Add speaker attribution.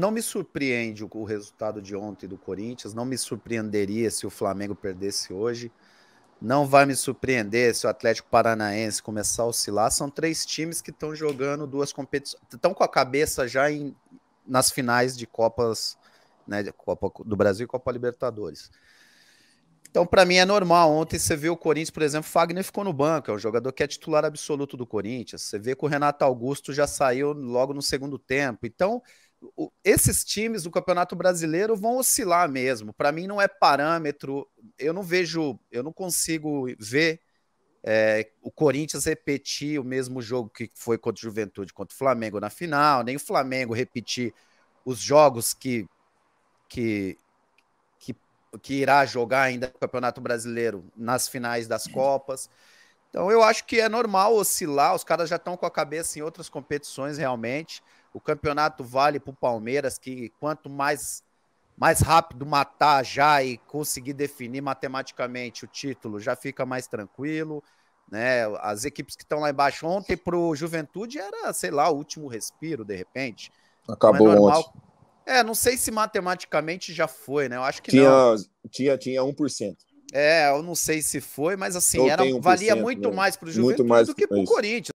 Speaker 1: Não me surpreende o resultado de ontem do Corinthians, não me surpreenderia se o Flamengo perdesse hoje. Não vai me surpreender se o Atlético Paranaense começar a oscilar. São três times que estão jogando duas competições, estão com a cabeça já em, nas finais de Copas, né, Copa do Brasil e Copa Libertadores. Então, para mim é normal. Ontem você vê o Corinthians, por exemplo, Fagner ficou no banco, é um jogador que é titular absoluto do Corinthians. Você vê que o Renato Augusto já saiu logo no segundo tempo. Então, esses times do Campeonato Brasileiro vão oscilar mesmo. Para mim não é parâmetro. Eu não vejo, eu não consigo ver é, o Corinthians repetir o mesmo jogo que foi contra o Juventude, contra o Flamengo na final, nem o Flamengo repetir os jogos que que que, que irá jogar ainda no Campeonato Brasileiro nas finais das Copas. Então eu acho que é normal oscilar, os caras já estão com a cabeça em outras competições realmente. O campeonato vale para o Palmeiras, que quanto mais, mais rápido matar já e conseguir definir matematicamente o título, já fica mais tranquilo. Né? As equipes que estão lá embaixo ontem para o Juventude era, sei lá, o último respiro, de repente. Acabou então, é ontem. É, não sei se matematicamente já foi, né? Eu acho que tinha, não. Tinha, tinha 1%. É, eu não sei se foi, mas assim, era, valia muito mais para o Juventude do que para o Corinthians.